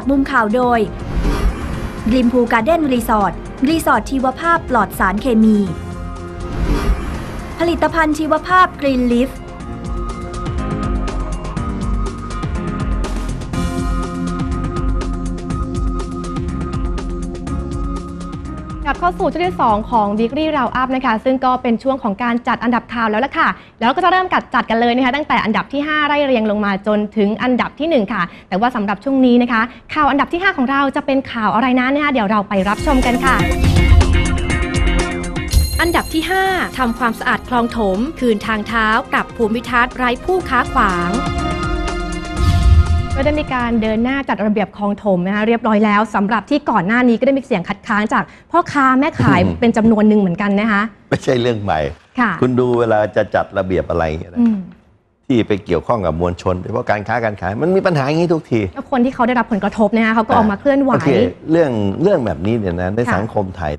ตกมุมข่าวโดยริมพูการ์เด้นรีสอร์ทรีสอร์ทชีวภาพปลอดสารเคมี ผลิตภัณฑ์ชีวภาพกรีนลิฟับเข้าสู่ช่วงที่ 2 ของ Weekly Round Up นะคะซึ่งก็เป็นช่วงของการจัดอันดับข่าวแล้วล่ะค่ะ แล้วก็จะเริ่มกัดจัดกันเลยนะคะตั้งแต่อันดับที่5ไล่เรียงลงมาจนถึงอันดับที่1ค่ะแต่ว่าสำหรับช่วงนี้นะคะ ข่าวอันดับที่ 5 ของเราจะเป็นข่าวอะไรนั้นนะคะเดี๋ยวเราไปรับชมกันค่ะ อันดับที่ 5 ทำความสะอาดคลองถม คืนทางเท้าปรับภูมิทัศน์ไร้ผู้ค้าขวางก็ได้มีการเดินหน้าจัดระเบียบคลองถมนะคะเรียบร้อยแล้ว สำหรับที่ก่อนหน้านี้ก็ได้มีเสียงคัดค้านจากพ่อค้าแม่ขายเป็นจำนวนหนึ่งเหมือนกันนะคะไม่ใช่เรื่องใหม่คุณดูเวลาจะจัดระเบียบอะไรที่ไปเกี่ยวข้องกับมวลชนโดยเฉพาะการค้าการขาย มันมีปัญหาอย่างนี้ทุกทีคนที่เขาได้รับผลกระทบนะคะเขาก็ออกมาเคลื่อนไหวเรื่องเรื่องแบบนี้เนี่ยนะในสังคมไทย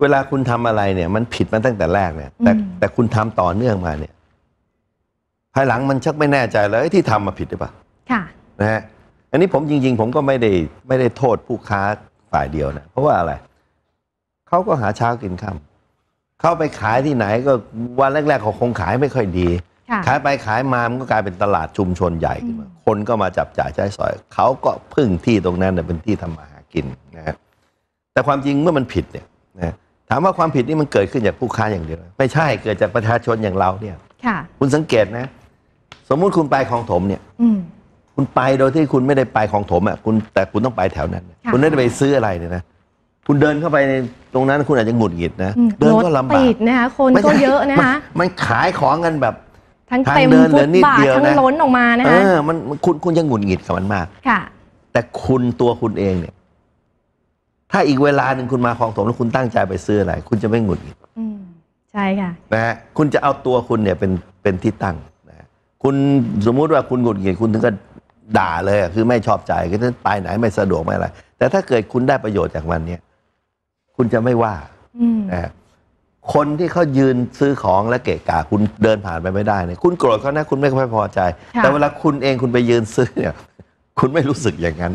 เวลาคุณทำอะไรเนี่ย มันผิดมาตั้งแต่แรกเนี่ยแต่แต่คุณทำต่อเนื่องมาเนี่ย ภายหลังมันชักไม่แน่ใจแล้วที่ทำมาผิดหรือเปล่าค่ะนะฮะอันนี้ผมจริง ๆ ผมก็ไม่ได้ไม่ได้โทษผู้ค้าฝ่ายเดียวนะเพราะว่าอะไร เขาก็หาเช้ากินค่าเข้าไปขายที่ไหนก็วันแรกๆเขาคงขายไม่ค่อยดี ขายไปขายมามันก็กลายเป็นตลาดชุมชนใหญ่ขึ้นมาคนก็มาจับจ่ายใช้สอยเขาก็พึ่งที่ตรงนั้นเป็นที่ทำมาหากินนะฮะแต่ความจริงเมื่อมันผิดเนี่ยนะถามว่าความผิดนี่มันเกิดขึ้นจากผู้ค้าอย่างเดียวไม่ใช่เกิดจากประชาชนอย่างเรา เนี่ยค่ะคุณสังเกตนะสมมุติคุณไปคลองถมเนี่ยคุณไปโดยที่คุณไม่ได้ไปของถมอ่ะ คุณแต่คุณต้องไปแถวนั้นคุณไม่ได้ไปซื้ออะไรเนี่ยนะคุณเดินเข้าไปในตรงนั้น คุณอาจจะหงุดหงิดนะเดินก็ลำบากนะคะคนก็เยอะนะคะมันขายของกันแบบ ทั้งเต็มนีตบาททั้งล้นออกมานะคะเออมันคุณคุณยังหงุดหงิดกับมันมากค่ะแต่คุณตัวคุณเองเนี่ย ถ้าอีกเวลาหนึ่งคุณมาของถมแล้วคุณตั้งใจไปซื้ออะไรคุณจะไม่หงุดหงิดใช่ค่ะนะฮะคุณจะเอาตัวคุณเนี่ยเป็นเป็นที่ตั้งนะคุณสมมุติว่าคุณหงุดหงิดคุณถึงกับด่าเลยคือไม่ชอบใจก็อท่านไปไหนไม่สะดวกไม่อะไรแต่ถ้าเกิดคุณได้ประโยชน์จากมันเนี่ยคุณจะไม่ว่านะคนที่เขายืนซื้อของและเกะกะคุณเดินผ่านไปไม่ได้เนี่ยคุณโกรธเขานะ คุณไม่ค่อยพอใจ แต่เวลาคุณเองคุณไปยืนซื้อเนี่ย คุณไม่รู้สึกอย่างนั้น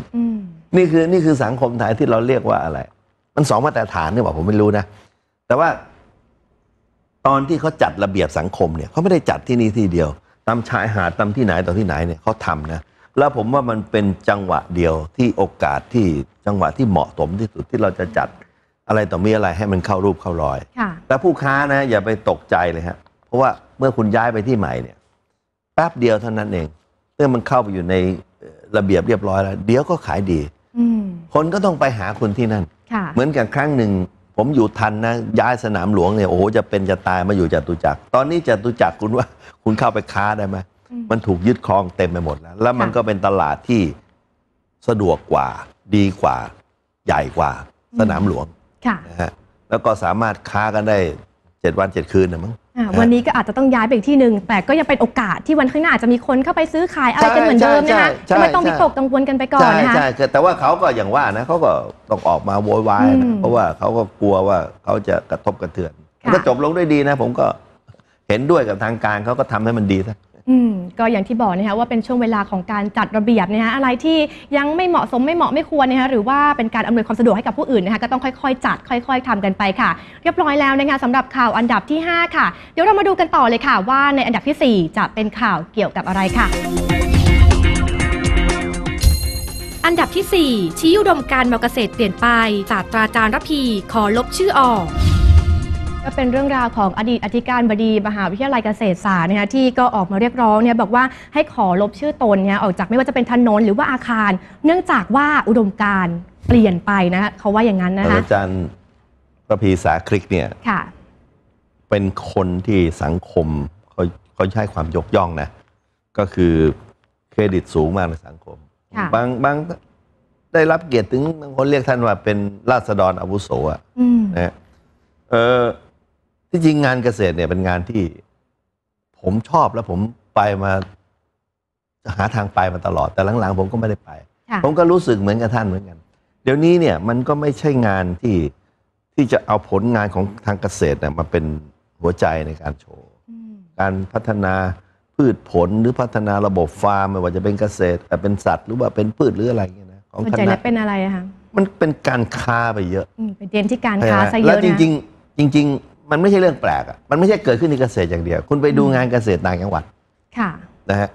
นี่คือนี่คือสังคมไทยที่เราเรียกว่าอะไร มันสองมาตรฐานเนี่ยบอกผมไม่รู้นะแต่ว่า ตอนที่เขาจัดระเบียบสังคมเนี่ยเขาไม่ได้จัดที่นี่ที่เดียวตามชายหาดตามที่ไหนต่อที่ไหนเนี่ยเขาทำนะแล้วผมว่ามันเป็นจังหวะเดียวที่โอกาสที่จังหวะที่เหมาะสมที่สุด ที่เราจะจัดอะไรต่อมีอะไรให้มันเข้ารูปเข้ารอยแล้วผู้ค้านะอย่าไปตกใจเลยฮะ เพราะว่าเมื่อคุณย้ายไปที่ใหม่เนี่ย แป๊บเดียวเท่านั้นเองเมื่อมันเข้าไปอยู่ในระเบียบเรียบร้อยแล้วเดี๋ยวก็ขายดี คนก็ต้องไปหาคุณที่นั่น เหมือนกับครั้งหนึ่ง ผมอยู่ทันนะ ย้ายสนามหลวงเนี่ยโอ้โหจะเป็นจะตายมาอยู่จตุจักรตอนนี้จตุจักรคุณว่า คุณเข้าไปค้าได้ไหมมันถูกยึดครองเต็มไปหมดแล้วแล้วมันก็เป็นตลาดที่สะดวกกว่า ดีกว่า ใหญ่กว่า สนามหลวงนะฮะแล้วก็สามารถค้ากันได้เจ็ดวันเจ็ดคืนนะมั้งวันนี้ก็อาจจะต้องย้ายไปอีกที่หนึ่งแต่ก็ยังเป็นโอกาสที่วันข้างหน้าอาจจะมีคนเข้าไปซื้อขาย อะไรกันเหมือนเดิมนะคะไม่ต้องมีตกกังวลกันไปก่อนนะคะใช่แต่ว่าเขาก็อย่างว่านะเขาก็ต้องออกมาโวยวายนะเพราะว่าเขาก็กลัวว่าเขาจะกระทบกระเทือน ก็จบลงด้วยดีนะ ผมก็เห็นด้วยกับทางการเขาก็ทำให้มันดีซะอืมก็อย่างที่บอกนะคะว่าเป็นช่วงเวลาของการจัดระเบียบนะคะอะไรที่ยังไม่เหมาะสมไม่เหมาะไม่ควรนะคะหรือว่าเป็นการอำนวยความสะดวกให้กับผู้อื่นนะคะก็ต้องค่อยๆ จัดค่อย ๆทำกันไปค่ะ เรียบร้อยแล้วนะคะสำหรับข่าวอันดับที่ 5 ค่ะเดี๋ยวเรามาดูกันต่อเลยค่ะว่า ในอันดับที่ 4 จะเป็นข่าวเกี่ยวกับอะไรค่ะ อันดับที่ 4ชี้อุดมการมเกษตรเปลี่ยนไปศาสตราจารย์ระพีขอลบชื่อออกก็เป็นเรื่องราวของอดีตอธิการบดีมหาวิทยาลัยเกษตรศาสตร์นะคะที่ก็ออกมาเรียกร้องเนี่ยบอกว่าให้ขอลบชื่อตนเนี่ย ออกจากไม่ว่าจะเป็นถนนหรือว่าอาคาร เนื่องจากว่าอุดมการณ์เปลี่ยนไปนะคะเขาว่าอย่างนั้นนะคะอาจารย์ประพีสาคลิกเนี่ย ค่ะ เป็นคนที่สังคม เขาเขาใช้ความยกย่องนะก็คือเครดิตสูงมากในสังคมบางบางได้รับเกียรติถึงบางคนเรียกท่านว่าเป็นราษฎรอาวุโสอ่ะนะเออที่จริงงานเกษตรเนี่ยเป็นงานที่ ผมชอบแล้วผมไปมาหาทางไปมาตลอด แต่หลังๆผมก็ไม่ได้ไปผมก็รู้สึกเหมือนกับท่านเหมือนกันเดี๋ยวนี้เนี่ยมันก็ไม่ใช่งานที่ที่จะเอาผลงานของทางเกษตรเนี่ยมาเป็นหัวใจในการโชว์การพัฒนาพืชผลหรือพัฒนาระบบฟาร์มไม่ว่าจะเป็นเกษตร แต่เป็นสัตว์หรือว่าเป็นพืชหรืออะไรเงี้ยนะของนคณะเป็นอะไรอะคะมันเป็นการค้าไปเยอะอืมไปเรียนที่การค้าซะเยอะนะแล้วจริงๆ จริง ๆมันไม่ใช่เรื่องแปลกอ่ะ มันไม่ใช่เกิดขึ้นในเกษตรอย่างเดียว คุณไปดูงานเกษตรต่างจังหวัด ค่ะ นะฮะ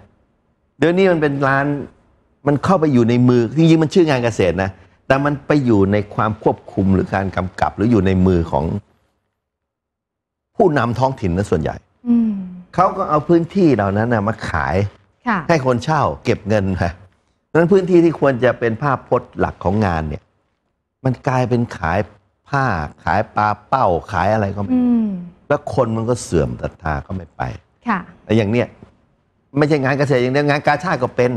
เดี๋ยวนี้มันเป็นร้าน มันเข้าไปอยู่ในมือ จริงๆ มันชื่องานเกษตรนะ แต่มันไปอยู่ในความควบคุมหรือการกำกับ หรืออยู่ในมือของ ผู้นำท้องถิ่นนะ ส่วนใหญ่ อืเขาก็เอาพื้นที่เหล่านั้นนะมาขายค่ะให้คนเช่า เก็บเงินค่ะะนั้นพื้นที่ที่ควรจะเป็นภาพพจน์หลักของงานเนี่ย มันกลายเป็นขายผ้าขายปลาเป้าขายอะไรก็ไม่แล้วคนมันก็เสื่อมศรัทธาก็ไม่ไป ค่ะ แต่อย่างเนี้ยไม่ใช่งานเกษตรอย่างเดียวงานกาชาติก็เป็น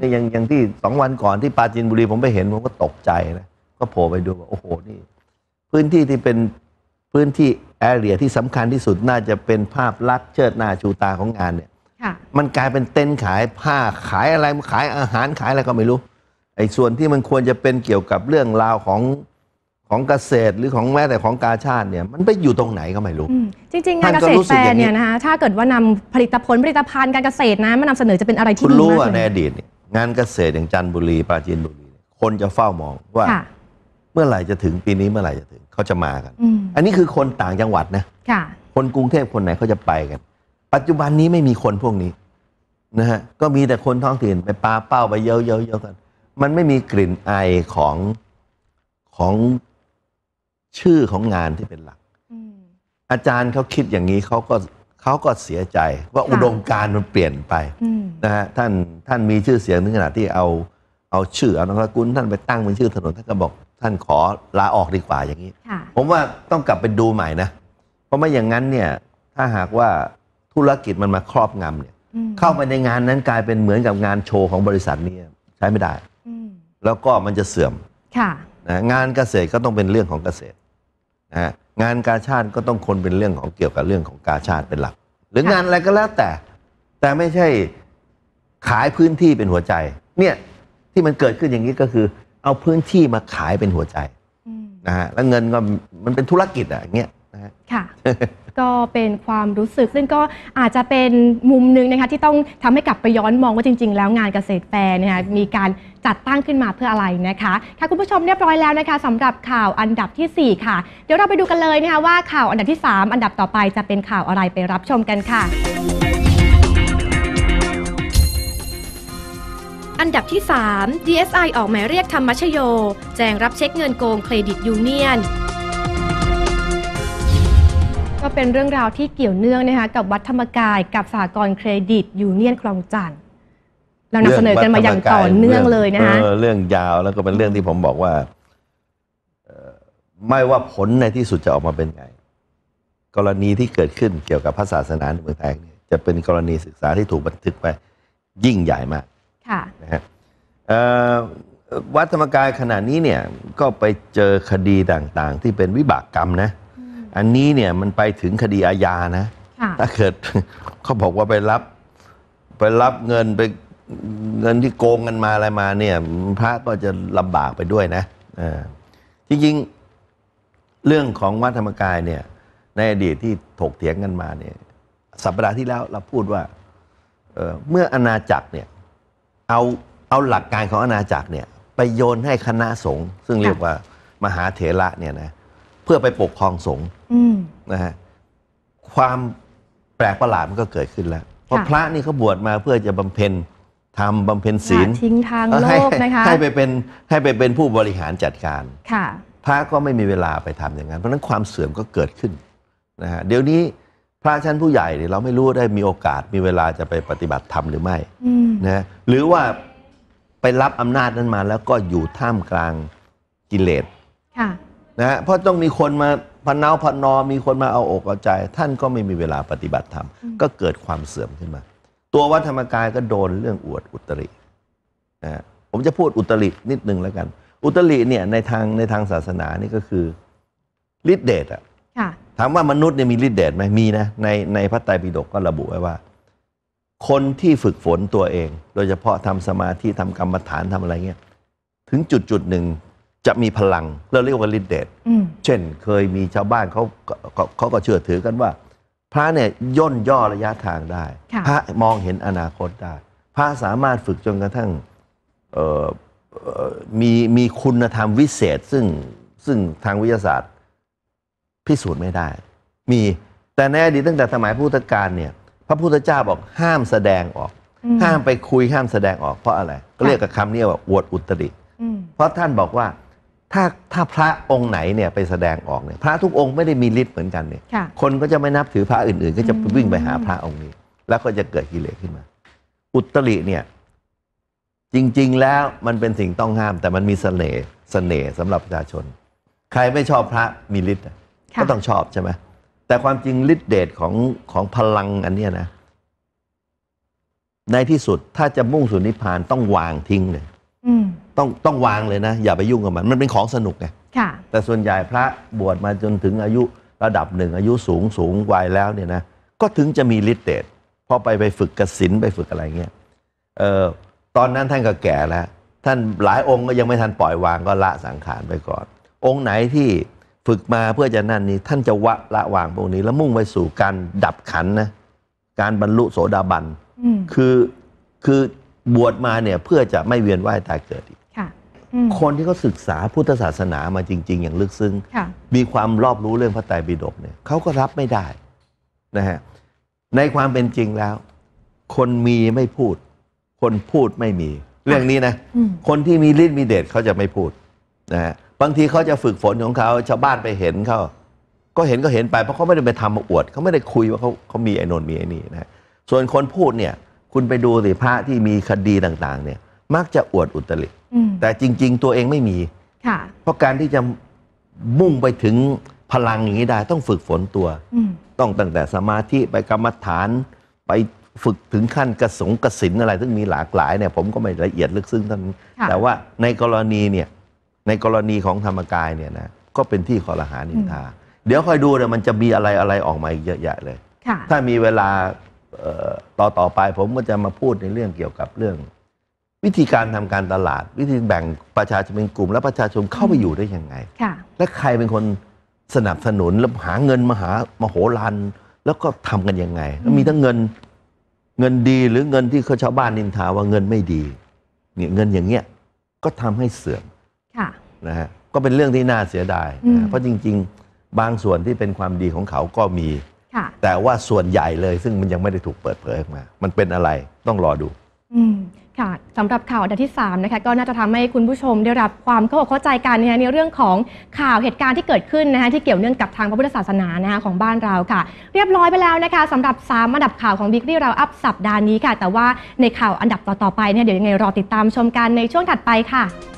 นี่อย่างอย่างที่สองวันก่อนที่ปราจีนบุรีผมไปเห็นผมก็ตกใจนะก็โผล่ไปดูว่าโอ้โหนี่พื้นที่ที่เป็นพื้นที่แอเรียที่สำคัญที่สุดน่าจะเป็นภาพลักษณ์เชิดหน้าชูตาของงานเนี่ยมันกลายเป็นเต็นขายผ้าขายอะไรขายอาหารขายอะไรก็ไม่รู้ไอ้ส่วนที่มันควรจะเป็นเกี่ยวกับเรื่องราวของของเกษตรหรือของแม้แต่ของกาชาติเนี่ย มันไปอยู่ตรงไหนก็ไม่รู้จริงๆงานเกษตรแฟนเนี่ยนะคะถ้าเกิดว่านำผลิตผลผลิตภัณฑ์การเกษตรนะมานำเสนอจะเป็นอะไรที่ดีมากคุณรู้ว่าในเอดีตเนี่ยงานเกษตรอย่างจันทบุรีปราจีนบุรีคนจะเฝ้ามองว่าเมื่อไหร่จะถึงปีนี้เมื่อไหร่จะถึงเขาจะมากันอันนี้คือคนต่างจังหวัดนะค่ะคนกรุงเทพคนไหนเขาจะไปกัน ปัจจุบันนี้ไม่มีคนพวกนี้นะฮะก็มีแต่คนท้องถิ่นไปปาเป้าไปเยอาเยาเยากัน มันไม่มีกลิ่นไอายของของชื่อของงานที่เป็นหลัก อาจารย์เขาคิดอย่างนี้เขาก็เขาก็เสียใจว่าอุดมการมันเปลี่ยนไปนะฮะท่านท่านมีชื่อเสียงถึงขนาดที่เอาเอาชื่อเอานามสกุลท่านไปตั้งเป็นชื่อถนนท่านก็บอก ท่านขอลาออกดีกว่าอย่างนี้ผมว่าต้องกลับไปดูใหม่นะเพราะไม่อย่างนั้นเนี่ย ถ้าหากว่าธุรกิจมันมาครอบงำเนี่ย เข้าไปในงานนั้นกลายเป็นเหมือนกับงานโชว์ของบริษัทนี้ใช้ไม่ได้แล้วก็มันจะเสื่อมนะงานเกษตรก็ต้องเป็นเรื่องของเกษตรนะงานกาชาติก็ต้องคนเป็นเรื่องของเกี่ยวกับเรื่องของกาชาติเป็นหลักหรืองานอะไรก็แล้วแต่ แต่ไม่ใช่ขายพื้นที่เป็นหัวใจ เนี่ยที่มันเกิดขึ้นอย่างนี้ก็คือ เอาพื้นที่มาขายเป็นหัวใจนะฮะแล้วเงินก็มันเป็นธุรกิจอะอย่างเงี้ยนะฮะค่ะก็เป็นความรู้สึกซึ่งก็อาจจะเป็นมุมหนึ่งนะคะที่ต้องทำให้กลับไปย้อนมองว่าจริง ๆ แล้วงานเกษตรแฟร์นะคะมีการจัดตั้งขึ้นมาเพื่ออะไรนะคะ ค่ะคุณผู้ชมเรียบร้อยแล้วนะคะสำหรับข่าวอันดับที่ 4 ค่ะเดี๋ยวเราไปดูกันเลยนะคะว่าข่าวอันดับที่ 3 อันดับต่อไปจะเป็นข่าวอะไรไปรับชมกันค่ะ อันดับที่3 DSI ออกหมายเรียกธรรมชโยแจงรับเช็คเงินโกงเครดิตยูเนียนก็เป็นเรื่องราวที่เกี่ยวเนื่องนะคะกับวัดธรรมกายกับสากลเครดิตยูเนียนคลองจันทร์เรานำเสนอกันมาอย่างต่อเนื่องเลยนะคะเรื่องยาวแล้วก็เป็นเรื่องที่ผมบอกว่าไม่ว่าผลในที่สุดจะออกมาเป็นไงกรณีที่เกิดขึ้นเกี่ยวกับพระศาสนาในเมืองไทยจะเป็นกรณีศึกษาที่ถูกบันทึกไปยิ่งใหญ่มากค่ะนะฮะวัดธรรมกายขณะนี้เนี่ยก็ไปเจอคดีต่างๆ ที่เป็นวิบากกรรมนะอันนี้เนี่ยมันไปถึงคดีอาญานะถ้าเกิดเขาบอกว่าไปรับ ไปรับเงินไปเงินที่โกงกันมาอะไรมาเนี่ย พระก็จะลำบากไปด้วยนะจริง ๆ เรื่องของวัดธรรมกายเนี่ย ในอดีตที่ถกเถียงกันมาเนี่ยสัปดาห์ที่แล้วเราพูดว่าเเมื่ออาณาจักรเนี่ยเอาเอาหลักการของอาณาจักรเนี่ย ไปโยนให้คณะสงฆ์ซึ่งเรียกว่ามหาเถระเนี่ยนะพื่อไปปกครองสงฆ์นะฮะความแปลกประหลาดมันก็เกิดขึ้นแล้ว เพราะพระนี่เขาบวชมาเพื่อจะบำเพ็ญทำบำเพ็ญศีลทิ้งทางโลกนะคะให้ไปเป็นให้ไปเป็นผู้บริหารจัดการค่ะพระก็ไม่มีเวลาไปทำอย่างนั้น เพราะนั้นความเสื่อมก็เกิดขึ้นนะฮะเดี๋ยวนี้พระชั้นผู้ใหญ่เราไม่รู้ได้มีโอกาสมีเวลาจะไปปฏิบัติธรรมหรือไม่นะหรือว่าไปรับอำนาจนั้นมา แล้วก็อยู่ท่ามกลางกิเลสนะเพราะต้องมีคนมาพันนาวพนนอมีคนมาเอาอกเอาใจ ท่านก็ไม่มีเวลาปฏิบัติธรรม ก็เกิดความเสื่อมขึ้นมา ตัววัฒธรรมกายก็โดนเรื่องอวดอุตรินะผมจะพูดอุตรินิดนึงแล้วกัน อุตริเนี่ยในทางในทางศาสนา นี่ก็คือฤทธิเดชอะถามว่ามนุษย์เนี่ยมีฤทธิเดชไหมมีนะ ในในพระไตรปิฎกก็ระบุไว้ว่า คนที่ฝึกฝนตัวเอง โดยเฉพาะทำสมาธิทำกรรมฐานทำอะไรเงี้ยถึงจุดจุดหนึ่งจะมีพลังเราเรียกว่าฤทธิเดชเช่นเคยมีชาวบ้านเขาเขาก็เชื่อถือกันว่า พระเนี่ย ย่นย่อระยะทางได้ พระมองเห็นอนาคตได้ พระสามารถฝึกจนกระทั่งมีมีคุณธรรมวิเศษซึ่งซึ่งทางวิทยาศาสตร์พิสูจน์ไม่ได้ มีแต่แน่ดีตตั้งแต่สมัยพุทธกาลเนี่ย พระพุทธเจ้าบอกห้ามแสดงออก ห้ามไปคุยห้ามแสดงออกเพราะอะไรก็เรียกกับคำนี้ว่าอวดอุตริเพราะท่านบอกว่าถ้าถ้าพระองค์ไหนเนี่ยไปแสดงออกเนี่ย พระทุกองค์ไม่ได้มีฤทธิ์เหมือนกันเนี่ย คนก็จะไม่นับถือพระอื่นๆ ก็จะวิ่งไปหาพระองค์นี้ แล้วก็จะเกิดกิเลสขึ้นมา อุตริเนี่ย จริง ๆแล้วมันเป็นสิ่งต้องห้าม แต่มันมีเสน่ห์เสน่ห์สำหรับประชาชน ใครไม่ชอบพระมีฤทธิ์ก็ต้องชอบใช่ไหมแต่ความจริงฤทธิ์เดชของของพลังอันเนี้ยนะในที่สุดถ้าจะมุ่งสู่นิพพานต้องวางทิ้งเลยต้องต้องวางเลยนะ อย่าไปยุ่งกับมัน มันเป็นของสนุกไงค่ะ แต่ส่วนใหญ่พระบวชมาจนถึงอายุระดับหนึ่งอายุสูงสูงวัยแล้วเนี่ยนะก็ถึงจะมีฤทธิ์เดชพอไปไปฝึกกสินไปฝึกอะไรเงี้ยเออตอนนั้นท่านก็แก่แล้ว ท่านหลายองค์ก็ยังไม่ทันปล่อยวางก็ละสังขารไปก่อน องค์ไหนที่ฝึกมาเพื่อจะนั่นนี้ท่านจะวะละวางพวกนี้ แล้วมุ่งไปสู่การดับขันนะการบรรลุโสดาบันคือคือบวชมาเนี่ยเพื่อจะไม่เวียนว่ายตายเกิดอีกคนที่เขาศึกษาพุทธศาสนามาจริง ๆ อย่างลึกซึ้งมีความรอบรู้เรื่องพระไตรปิฎกเนี่ยเขาก็รับไม่ได้นะฮะในความเป็นจริงแล้ว คนมีไม่พูด คนพูดไม่มีเรื่องนี้นะ คนที่มีฤทธิ์มีเดชเขาจะไม่พูดนะฮะบางทีเขาจะฝึกฝนของเขาชาวบ้านไปเห็นเขาก็เห็นก็เห็นไปเพราะเขาไม่ได้ไปทำมาอวดเขาไม่ได้คุยว่าเขาเขามีไอ้นนมีไอ้นี่นะส่วนคนพูดเนี่ย คุณไปดูสิพระที่มีคดีต่าง ๆเนี่ยมักจะอวดอุตริ แต่จริงๆ ตัวเองไม่มี เพราะการที่จะมุ่งไปถึงพลังอย่างนี้ได้ต้องฝึกฝนตัว ต้องตั้งแต่สมาธิไปกรรมฐานไปฝึกถึงขั้นกระสงกระสินอะไรซึ่งมีหลากหลายเนี่ยผมก็ไม่ละเอียดลึกซึ้งท่านแต่ว่าในกรณีเนี่ย ในกรณีของธรรมกายเนี่ยนะก็เป็นที่ขอรหานินทาเดี๋ยวคอยดูเนี่ยมันจะมีอะไรอะไรออกมาเยอะแยะเลยถ้ามีเวลาต่อต่อไปผมก็จะมาพูดในเรื่องเกี่ยวกับเรื่องวิธีการทำการตลาด วิธีแบ่งประชาชนเป็นกลุ่ม และประชาชนเข้าไปอยู่ได้ยังไงและใครเป็นคนสนับสนุนแล้วหาเงินมาหามโหฬารแล้วก็ทำกันยังไง มีทั้งเงินเงินดีหรือเงินที่เขาชาวบ้านนินทาว่าเงินไม่ดีเนี่ยเงินอย่างเงี้ยก็ทำให้เสื่อมนะฮะก็เป็นเรื่องที่น่าเสียดายนะเพราะจริง ๆ บางส่วนที่เป็นความดีของเขาก็มีแต่ว่าส่วนใหญ่เลย ซึ่งมันยังไม่ได้ถูกเปิดเผยออกมามันเป็นอะไรต้องรอดูค่ะสำหรับข่าวอันดับที่ 3 นะคะ ก็น่าจะทำให้คุณผู้ชมได้รับความเข้าอกเข้าใจกันนะคะในเรื่องของข่าวเหตุการณ์ที่เกิดขึ้นนะคะที่เกี่ยวเนื่องกับทางพระพุทธศาสนานะคะของบ้านเราค่ะ เรียบร้อยไปแล้วนะคะสำหรับ 3 อันดับข่าวของบิ๊กที่เราอัพสัปดาห์นี้ค่ะ แต่ว่าในข่าวอันดับต่อ ๆ ไปเนี่ยเดี๋ยวยังไงรอติดตามชมกันในช่วงถัดไปค่ะ